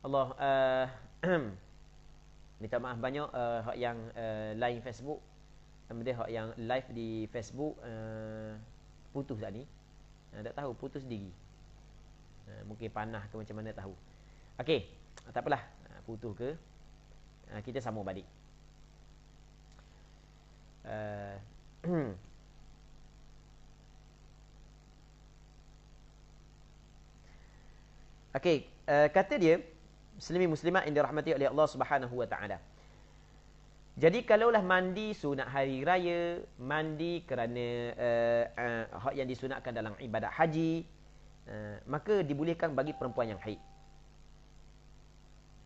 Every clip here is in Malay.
Allah uh, minta maaf banyak uh, hak yang uh, eh, live Facebook. Kemudian hak yang live di Facebook uh, putus tak ni? Uh, tak tahu putus diri. Uh, mungkin panah ke macam mana tahu. Okey, tak apalah. putus ke? Uh, kita sambung balik. Uh, Okey, uh, kata dia muslimi muslimat yang dirahmati oleh Allah Subhanahu wa taala. Jadi kalaulah mandi sunat hari raya, mandi kerana uh, uh, yang disunatkan dalam ibadat haji, uh, maka dibolehkan bagi perempuan yang haid.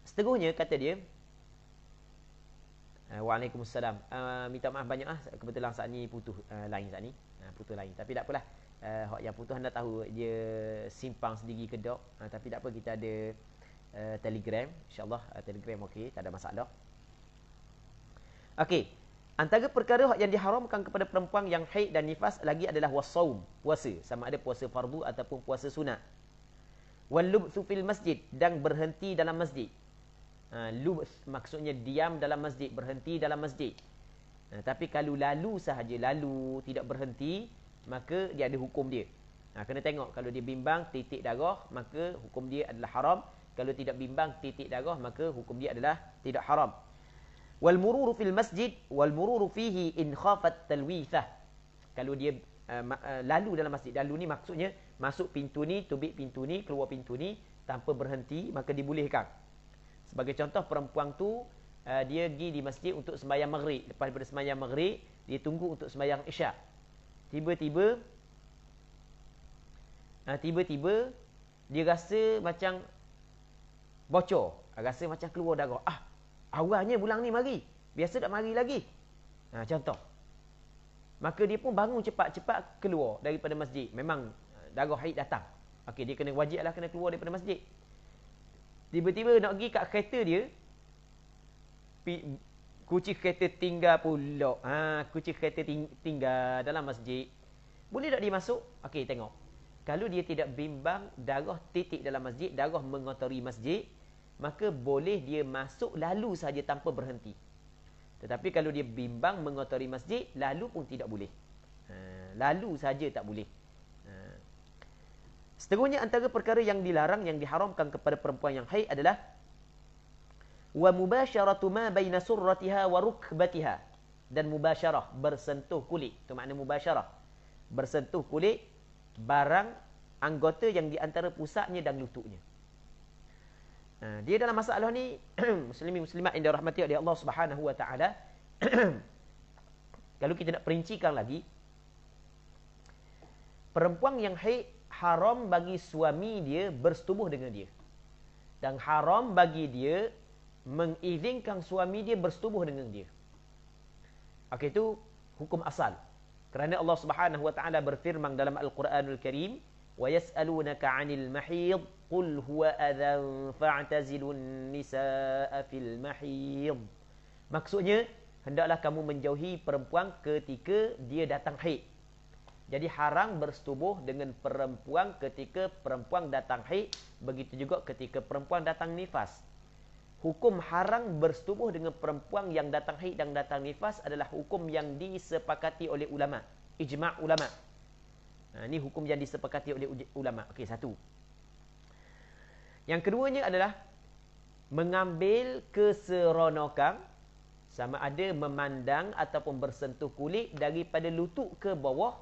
Seteguhnya kata dia, uh, Waalaikumsalam. Uh, minta maaf banyak ah kebetulan saat ni putus uh, line saat ni. Uh, putus line tapi tak apalah. Uh, yang putus anda tahu dia simpang sendiri kedok. Uh, tapi tak apa kita ada Eh, Telegram InsyaAllah uh, Telegram okey Tak ada masalah Okey Antara perkara yang diharamkan kepada perempuan yang haid dan nifas lagi adalah wassawm, puasa. Sama ada puasa fardu ataupun puasa sunat. Wallubthu fil masjid dan berhenti dalam masjid. Ha, Lubth maksudnya diam dalam masjid, berhenti dalam masjid. Ha, tapi kalau lalu sahaja, lalu tidak berhenti, maka dia ada hukum dia. Ha, kena tengok kalau dia bimbang, titik darah, maka hukum dia adalah haram. Kalau tidak bimbang titik darah maka hukum dia adalah tidak haram. Wal mururu fil masjid wal mururu fihi in khafat talwithah. Kalau dia uh, uh, lalu dalam masjid, lalu ni maksudnya masuk pintu ni, tubik pintu ni, keluar pintu ni tanpa berhenti maka dibolehkan. Sebagai contoh perempuan tu uh, dia pergi di masjid untuk sembahyang maghrib. Lepas daripada sembahyang maghrib, dia tunggu untuk sembahyang isyak. Tiba-tiba tiba-tiba uh, dia rasa macam bocor rasa macam keluar darah ah awalnya bulan ni mari biasa tak mari lagi ha, contoh maka dia pun bangun cepat-cepat keluar daripada masjid memang eh, darah haid datang okey dia kena wajiblah kena keluar daripada masjid tiba-tiba nak pergi kat kereta dia kunci kereta tinggal pula ha kunci kereta ting tinggal dalam masjid boleh tak dia masuk okey tengok kalau dia tidak bimbang darah titik dalam masjid, darah mengotori masjid, maka boleh dia masuk lalu saja tanpa berhenti. Tetapi kalau dia bimbang mengotori masjid, lalu pun tidak boleh. Ha, lalu saja tak boleh. Ha. Seterusnya antara perkara yang dilarang, yang diharamkan kepada perempuan yang haid adalah wa mubasharatu ma baina surratiha wa rukbatiha dan mubasharah bersentuh kulit itu makna mubasharah bersentuh kulit barang anggota yang di antara pusatnya dan lututnya. Ha, dia dalam masalah ni muslimin muslimat yang dirahmati oleh Allah Subhanahu wa taala kalau kita nak perincikan lagi perempuan yang haid haram bagi suami dia bersetubuh dengan dia dan haram bagi dia mengizinkan suami dia bersetubuh dengan dia. Okey tu hukum asal. Kerana Allah Subhanahu wa taala berfirman dalam Al-Quranul Karim, "Wa yas'alunaka 'anil mahid, qul huwa adzan fa'tazilun nisaa'a fil mahid." Maksudnya, hendaklah kamu menjauhi perempuan ketika dia datang haid. Jadi haram bersetubuh dengan perempuan ketika perempuan datang haid, begitu juga ketika perempuan datang nifas hukum haram bersetubuh dengan perempuan yang datang haid dan datang nifas adalah hukum yang disepakati oleh ulama. Ijma' ulama. Ha, ini hukum yang disepakati oleh ulama. Okey, satu. Yang keduanya adalah mengambil keseronokan sama ada memandang ataupun bersentuh kulit daripada lutut ke bawah,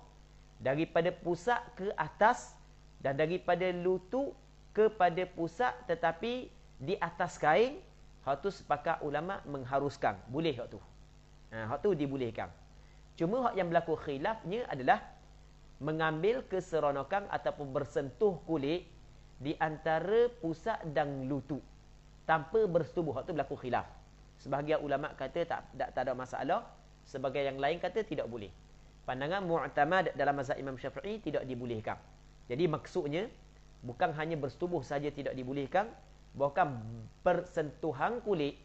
daripada pusat ke atas dan daripada lutut kepada pusat tetapi di atas kain Hak tu sepakat ulama mengharuskan. Boleh hak tu. Ha, hak tu dibolehkan. Cuma hak yang berlaku khilafnya adalah mengambil keseronokan ataupun bersentuh kulit di antara pusat dan lutut tanpa bersetubuh. Hak tu berlaku khilaf. Sebahagian ulama kata tak, tak tak ada masalah, sebagai yang lain kata tidak boleh. Pandangan mu'tamad dalam mazhab Imam Syafi'i tidak dibolehkan. Jadi maksudnya bukan hanya bersetubuh saja tidak dibolehkan, Bahkan persentuhan kulit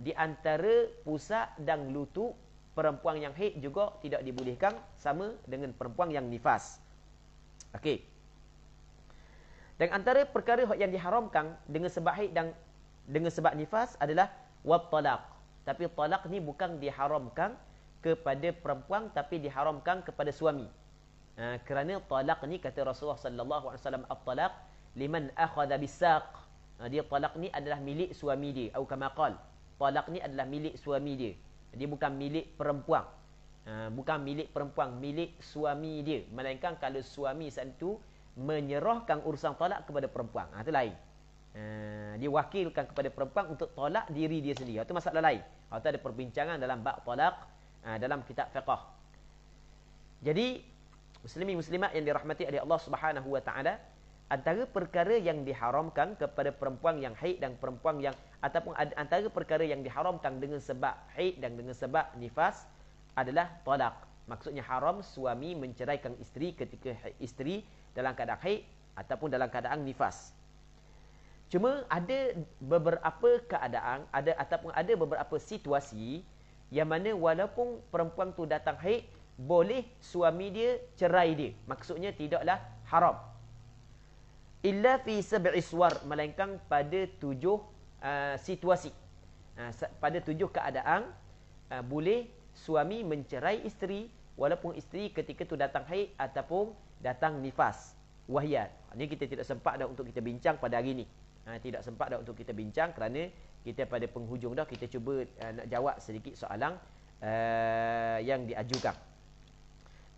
di antara pusat dan lutut perempuan yang haid juga tidak dibolehkan sama dengan perempuan yang nifas. Okey. Dan antara perkara yang diharamkan dengan sebab haid dan dengan sebab nifas adalah wat talak. Tapi talak ni bukan diharamkan kepada perempuan tapi diharamkan kepada suami. Ha, kerana talak ni kata Rasulullah sallallahu alaihi wasallam at-talaq liman akhadha bisaq. Ha, dia talak ni adalah milik suami dia atau kamaqal talak ni adalah milik suami dia dia bukan milik perempuan ha, bukan milik perempuan milik suami dia melainkan kalau suami satu menyerahkan urusan talak kepada perempuan ah itu lain dia wakilkan kepada perempuan untuk tolak diri dia sendiri itu masalah lain atau ada perbincangan dalam bab talak dalam kitab fiqh jadi Muslimi muslimat yang dirahmati oleh Allah Subhanahu wa taala antara perkara yang diharamkan kepada perempuan yang haid dan perempuan yang ataupun antara perkara yang diharamkan dengan sebab haid dan dengan sebab nifas adalah talak. Maksudnya haram suami menceraikan isteri ketika ha-, isteri dalam keadaan haid ataupun dalam keadaan nifas. Cuma ada beberapa keadaan ada ataupun ada beberapa situasi yang mana walaupun perempuan tu datang haid boleh suami dia cerai dia. Maksudnya tidaklah haram illa fi sab'i suwar melainkan pada tujuh uh, situasi uh, pada tujuh keadaan uh, boleh suami mencerai isteri walaupun isteri ketika itu datang haid ataupun datang nifas wahyat ini kita tidak sempat dah untuk kita bincang pada hari ini uh, tidak sempat dah untuk kita bincang kerana kita pada penghujung dah kita cuba uh, nak jawab sedikit soalan uh, yang diajukan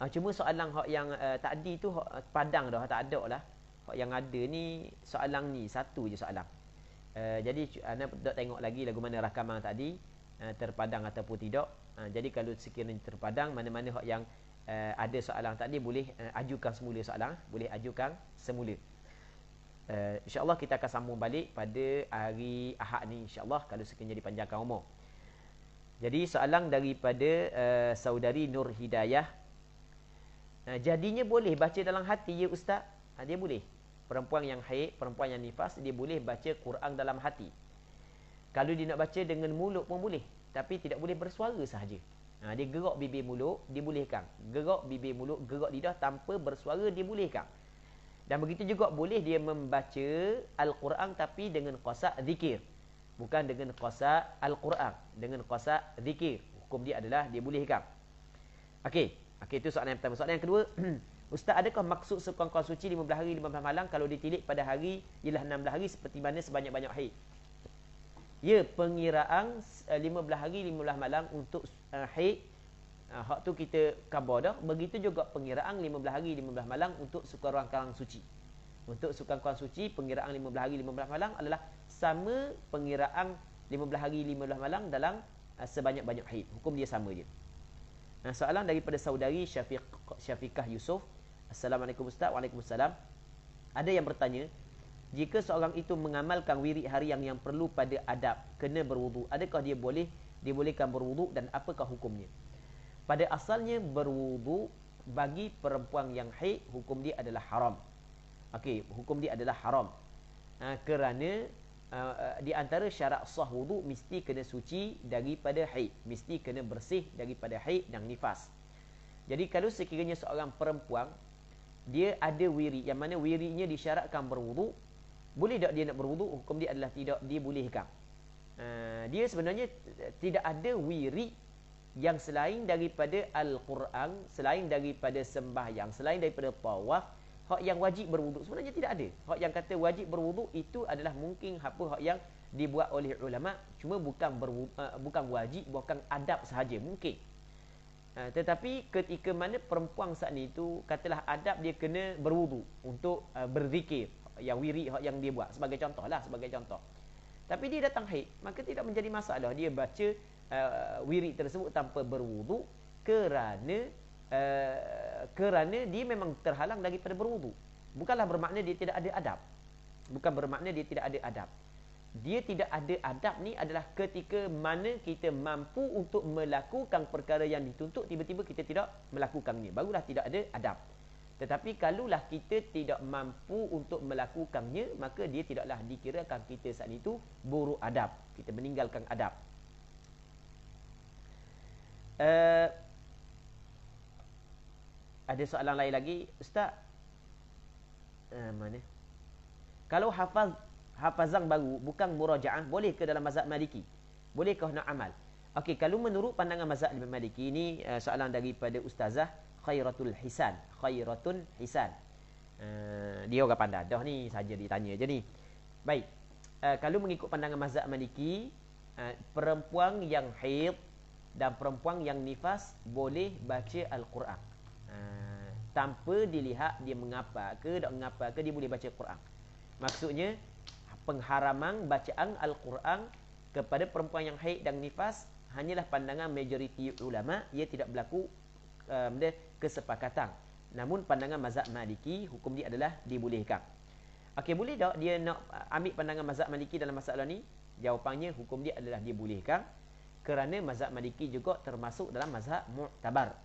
uh, cuma soalan yang uh, tadi tu uh, padang dah tak ada lah yang ada ni soalan ni satu je soalan. Uh, eh, jadi eh, anda dok tengok lagi lagu mana rakaman tadi uh, terpadang ataupun tidak. Uh, jadi kalau sekiranya terpadang mana-mana hak yang uh, ada soalan tadi boleh uh, ajukan semula soalan, boleh ajukan semula. Uh, Allah kita akan sambung balik pada hari Ahad ni Insya Allah kalau sekiranya dipanjangkan umur Jadi soalan daripada uh, saudari Nur Hidayah uh, Jadinya boleh baca dalam hati ya Ustaz? Uh, dia boleh? Perempuan yang haid, perempuan yang nifas Dia boleh baca Quran dalam hati Kalau dia nak baca dengan mulut pun boleh Tapi tidak boleh bersuara sahaja ha, Dia gerak bibir mulut, dia bolehkan Gerak bibir mulut, gerak lidah Tanpa bersuara, dia bolehkan Dan begitu juga boleh dia membaca Al-Quran tapi dengan kosak zikir Bukan dengan kosak Al-Quran Dengan kosak zikir Hukum dia adalah dia bolehkan Okey, okay, itu soalan yang pertama Soalan yang kedua Ustaz, adakah maksud sekongkong suci 15 hari, 15 malam kalau ditilik pada hari ialah 16 hari seperti mana sebanyak-banyak haid? Ya, pengiraan 15 hari, 15 malam untuk haid. Hak tu kita kabar dah. Begitu juga pengiraan 15 hari, 15 malam untuk sekongkong suci. Untuk sekongkong suci, pengiraan 15 hari, 15 malam adalah sama pengiraan 15 hari, 15 malam dalam sebanyak-banyak haid. Hukum dia sama je. Nah, soalan daripada saudari Syafiq, Syafiqah Yusof. Assalamualaikum Ustaz. Waalaikumsalam. Ada yang bertanya, jika seorang itu mengamalkan wirid hari yang yang perlu pada adab, kena berwuduk, adakah dia boleh dibolehkan berwuduk dan apakah hukumnya? Pada asalnya berwuduk bagi perempuan yang haid hukum dia adalah haram. Okey, hukum dia adalah haram. Ha, kerana ha, ha di antara syarat sah wudu mesti kena suci daripada haid, mesti kena bersih daripada haid dan nifas. Jadi kalau sekiranya seorang perempuan dia ada wiri yang mana wirinya disyaratkan berwuduk boleh tak dia nak berwuduk hukum dia adalah tidak dia dibolehkan uh, dia sebenarnya tidak ada wiri yang selain daripada al-Quran selain daripada sembahyang selain daripada tawaf hak yang wajib berwuduk sebenarnya tidak ada hak yang kata wajib berwuduk itu adalah mungkin apa hak yang dibuat oleh ulama cuma bukan berwudu, uh, ah, bukan wajib bukan adab sahaja mungkin Ha, tetapi ketika mana perempuan saat ni tu katalah adab dia kena berwudu untuk uh, berzikir yang wiri yang dia buat sebagai contoh lah sebagai contoh. Tapi dia datang haid, maka tidak menjadi masalah dia baca uh, ha, wiri tersebut tanpa berwudu kerana uh, kerana dia memang terhalang daripada berwudu. Bukanlah bermakna dia tidak ada adab. Bukan bermakna dia tidak ada adab dia tidak ada adab ni adalah ketika mana kita mampu untuk melakukan perkara yang dituntut tiba-tiba kita tidak melakukannya barulah tidak ada adab tetapi kalaulah kita tidak mampu untuk melakukannya maka dia tidaklah dikira akan kita saat itu buruk adab kita meninggalkan adab uh, ada soalan lain lagi ustaz uh, mana kalau hafaz hafazan baru bukan murajaah boleh ke dalam mazhab maliki bolehkah nak amal okey kalau menurut pandangan mazhab maliki ini uh, soalan daripada ustazah khairatul hisan khairatun hisan uh, dia orang pandai dah ni saja ditanya je ni baik uh, kalau mengikut pandangan mazhab maliki uh, perempuan yang haid dan perempuan yang nifas boleh baca al-Quran uh, tanpa dilihat dia mengapa ke tak mengapa ke dia boleh baca al-Quran maksudnya pengharaman bacaan Al-Quran kepada perempuan yang haid dan nifas hanyalah pandangan majoriti ulama ia tidak berlaku um, dia kesepakatan namun pandangan mazhab maliki hukum dia adalah dibolehkan okey boleh tak dia nak uh, ambil pandangan mazhab maliki dalam masalah ni jawapannya hukum dia adalah dibolehkan kerana mazhab maliki juga termasuk dalam mazhab mu'tabar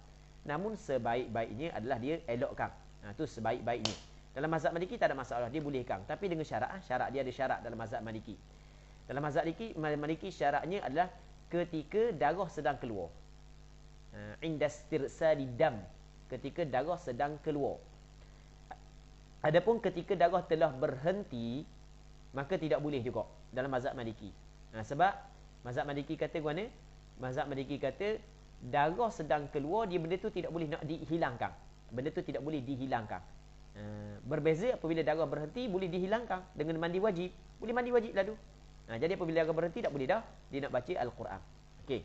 namun sebaik-baiknya adalah dia elokkan ha, tu sebaik-baiknya dalam mazhab Maliki tak ada masalah, dia boleh kang. Tapi dengan syarat, ah, syarat dia ada syarat dalam mazhab Maliki. Dalam mazhab Maliki, Maliki syaratnya adalah ketika darah sedang keluar. Uh, ah, Indastirsali dam. Ketika darah sedang keluar. Adapun ketika darah telah berhenti, maka tidak boleh juga dalam mazhab Maliki. Nah sebab mazhab Maliki kata guna, mazhab Maliki kata darah sedang keluar, dia benda tu tidak boleh nak dihilangkan. Benda tu tidak boleh dihilangkan. Eh, berbeza apabila darah berhenti Boleh dihilangkan dengan mandi wajib Boleh mandi wajib lah tu ha, Jadi apabila darah berhenti tak boleh dah Dia nak baca Al-Quran Okey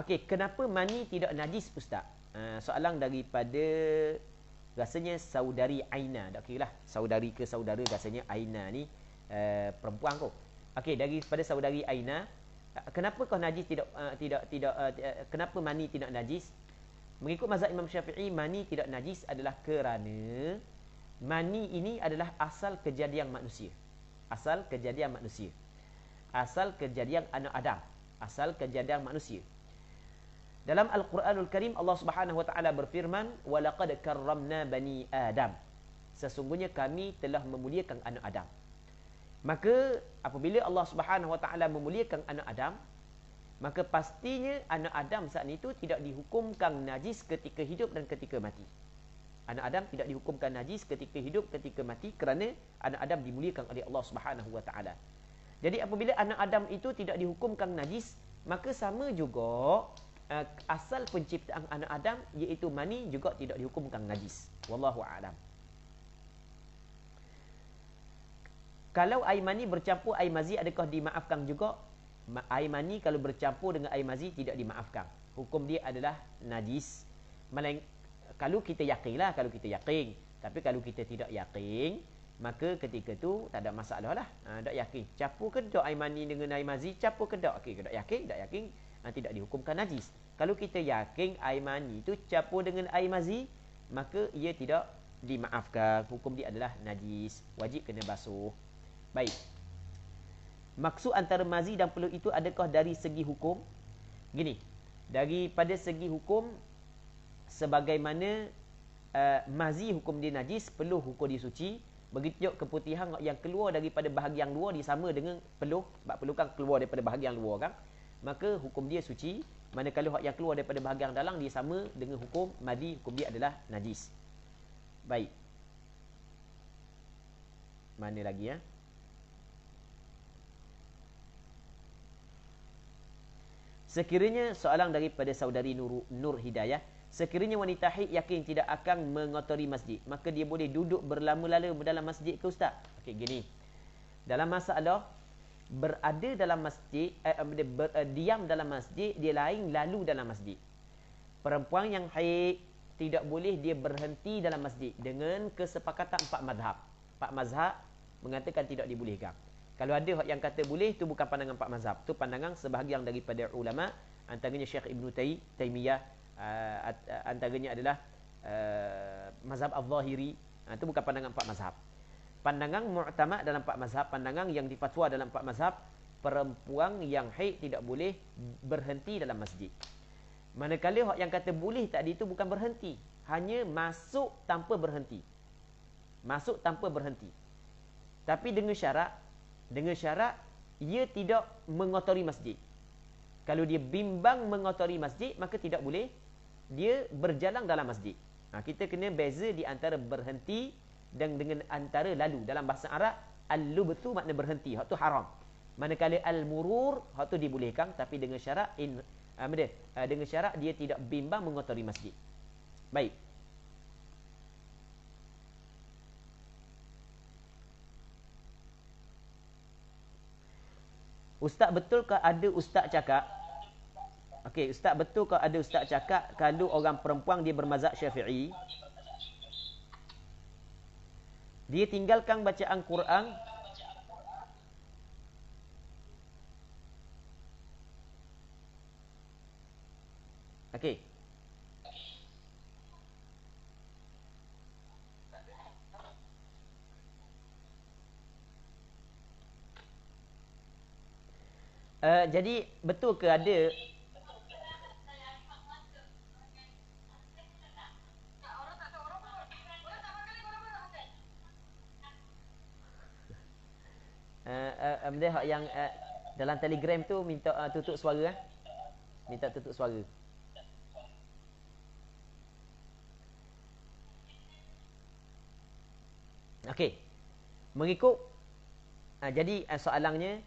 Okey, kenapa mani tidak najis Ustaz? Ha, soalan daripada Rasanya saudari Aina Tak kira lah Saudari ke saudara rasanya Aina ni uh, Perempuan kau Okey, daripada saudari Aina Kenapa kau najis tidak uh, tidak tidak uh, kenapa mani tidak najis? Mengikut mazhab Imam Syafi'i, mani tidak najis adalah kerana mani ini adalah asal kejadian manusia. Asal kejadian manusia. Asal kejadian anak Adam. Asal kejadian manusia. Dalam Al-Quranul Karim, Allah Subhanahu Wa Taala berfirman, وَلَقَدْ كَرَّمْنَا بَنِي Adam. Sesungguhnya kami telah memuliakan anak Adam. Maka apabila Allah Subhanahu Wa Taala memuliakan anak Adam, Maka pastinya anak Adam saat itu tidak dihukumkan najis ketika hidup dan ketika mati. Anak Adam tidak dihukumkan najis ketika hidup ketika mati kerana anak Adam dimuliakan oleh Allah Subhanahu Wa Taala. Jadi apabila anak Adam itu tidak dihukumkan najis, maka sama juga eh, asal penciptaan anak Adam iaitu mani juga tidak dihukumkan najis. Wallahu a'lam. Kalau air mani bercampur air mazi adakah dimaafkan juga? air mani kalau bercampur dengan air mazi tidak dimaafkan. Hukum dia adalah najis. Malang, kalau kita yakinlah, kalau kita yakin. Tapi kalau kita tidak yakin, maka ketika tu tak ada masalah lah. Ha, tak yakin. Campur ke tak air mani dengan air mazi? Campur ke tak? Okey, tak yakin, tak yakin. Ha, tidak dihukumkan najis. Kalau kita yakin air mani itu campur dengan air mazi, maka ia tidak dimaafkan. Hukum dia adalah najis. Wajib kena basuh. Baik. Maksud antara mazi dan peluh itu adakah dari segi hukum? Gini, daripada segi hukum, sebagaimana uh, mazi hukum dia najis, peluh hukum dia suci. Begitu keputihan yang keluar daripada bahagian luar disama dengan peluh, sebab peluh kan keluar daripada bahagian luar kan? Maka hukum dia suci, manakala hak yang keluar daripada bahagian dalam disama dengan hukum mazi, hukum dia adalah najis. Baik. Mana lagi ya? Eh? Sekiranya soalan daripada saudari Nur, Nur Hidayah Sekiranya wanita haid yakin tidak akan mengotori masjid Maka dia boleh duduk berlama-lama dalam masjid ke ustaz? Okey gini Dalam masa masalah Berada dalam masjid eh, ber, eh, ber, eh, Diam dalam masjid Dia lain lalu dalam masjid Perempuan yang haid Tidak boleh dia berhenti dalam masjid Dengan kesepakatan empat mazhab Empat mazhab Mengatakan tidak dibolehkan kalau ada yang kata boleh, itu bukan pandangan empat mazhab. Itu pandangan sebahagian daripada ulama, antaranya Syekh Ibn Taimiyah, uh, uh, antaranya adalah uh, mazhab al-zahiri. Uh, itu bukan pandangan empat mazhab. Pandangan mu'tamak dalam empat mazhab, pandangan yang difatwa dalam empat mazhab, perempuan yang haid tidak boleh berhenti dalam masjid. Manakala yang kata boleh tadi itu bukan berhenti. Hanya masuk tanpa berhenti. Masuk tanpa berhenti. Tapi dengan syarat, dengan syarat Ia tidak mengotori masjid Kalau dia bimbang mengotori masjid Maka tidak boleh Dia berjalan dalam masjid ha, Kita kena beza di antara berhenti Dan dengan antara lalu Dalam bahasa Arab Al-lubtu makna berhenti Hak tu haram Manakala al-murur Hak tu dibolehkan Tapi dengan syarat in, uh, Dengan syarat dia tidak bimbang mengotori masjid Baik Ustaz betul ke ada ustaz cakap? Okey, ustaz betul ke ada ustaz cakap kalau orang perempuan dia bermazhab Syafi'i? Dia tinggalkan bacaan Quran. okay. Uh, jadi betul ke ada Uh, uh, benda yang uh, dalam telegram tu minta uh, tutup suara eh? minta tutup suara ok mengikut uh, jadi uh, soalannya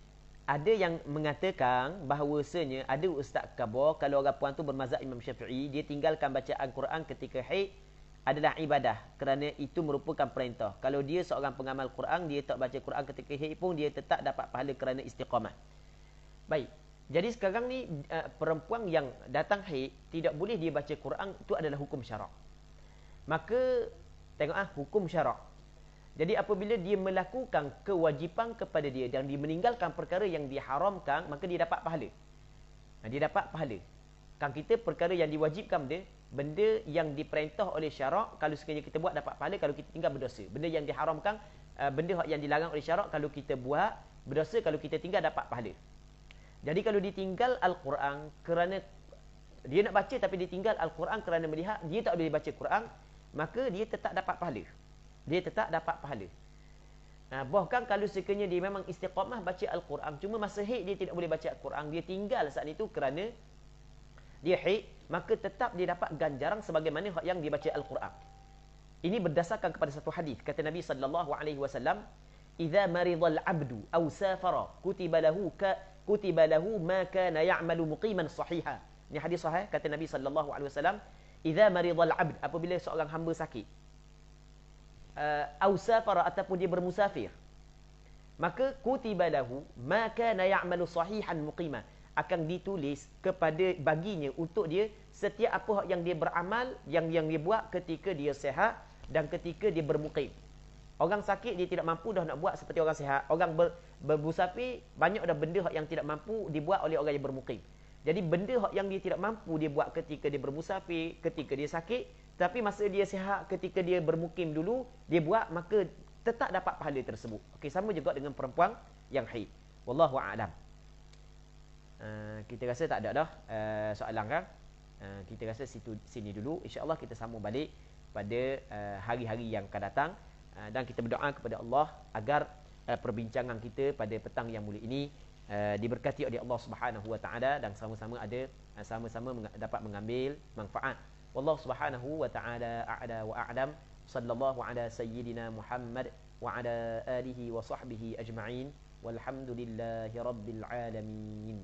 ada yang mengatakan bahawasanya ada Ustaz Kabur kalau orang puan tu bermazhab Imam Syafi'i dia tinggalkan bacaan Quran ketika haid adalah ibadah kerana itu merupakan perintah. Kalau dia seorang pengamal Quran dia tak baca Quran ketika haid pun dia tetap dapat pahala kerana istiqamah. Baik. Jadi sekarang ni eh, perempuan yang datang haid tidak boleh dia baca Quran itu adalah hukum syarak. Maka tengok ah hukum syarak jadi apabila dia melakukan kewajipan kepada dia dan dia meninggalkan perkara yang diharamkan, maka dia dapat pahala. Dia dapat pahala. Kan kita perkara yang diwajibkan dia, benda yang diperintah oleh syarak, kalau sekiranya kita buat dapat pahala, kalau kita tinggal berdosa. Benda yang diharamkan, eh, benda yang dilarang oleh syarak, kalau kita buat, berdosa kalau kita tinggal dapat pahala. Jadi kalau ditinggal Al-Quran kerana dia nak baca tapi ditinggal Al-Quran kerana melihat dia tak boleh baca Quran, maka dia tetap dapat pahala dia tetap dapat pahala. Nah, bahkan kalau sekiranya dia memang istiqamah baca Al-Quran, cuma masa haid dia tidak boleh baca Al-Quran, dia tinggal saat itu kerana dia haid, maka tetap dia dapat ganjaran sebagaimana yang dia baca Al-Quran. Ini berdasarkan kepada satu hadis kata Nabi sallallahu alaihi wasallam, "Idza maridha al-'abdu aw safara, kutiba lahu ka kutiba lahu ma kana ya'malu muqiman sahiha." Ini hadis sahih kata Nabi sallallahu alaihi wasallam, "Idza maridha al-'abd apabila seorang hamba sakit, uh, eh, ausafara ataupun dia bermusafir maka kutiba lahu maka na ya'malu sahihan muqima akan ditulis kepada baginya untuk dia setiap apa yang dia beramal yang yang dia buat ketika dia sihat dan ketika dia bermukim orang sakit dia tidak mampu dah nak buat seperti orang sihat orang ber, bermusafir banyak dah benda yang tidak mampu dibuat oleh orang yang bermukim jadi benda yang dia tidak mampu dia buat ketika dia bermusafir ketika dia sakit tetapi masa dia sihat ketika dia bermukim dulu, dia buat maka tetap dapat pahala tersebut. Okey, sama juga dengan perempuan yang haid. Wallahu a'lam. Uh, kita rasa tak ada dah uh, soalan kan? Uh, kita rasa situ sini dulu. Insya-Allah kita sambung balik pada uh, hari-hari yang akan datang uh, dan kita berdoa kepada Allah agar uh, perbincangan kita pada petang yang mulia ini uh, diberkati oleh Allah Subhanahu Wa Taala dan sama-sama ada uh, sama-sama meng- dapat mengambil manfaat Wallahu subhanahu wa ta'ala a'la wa a'lam Sallallahu ala sayyidina Muhammad Wa ala alihi wa sahbihi ajma'in Walhamdulillahi rabbil alamin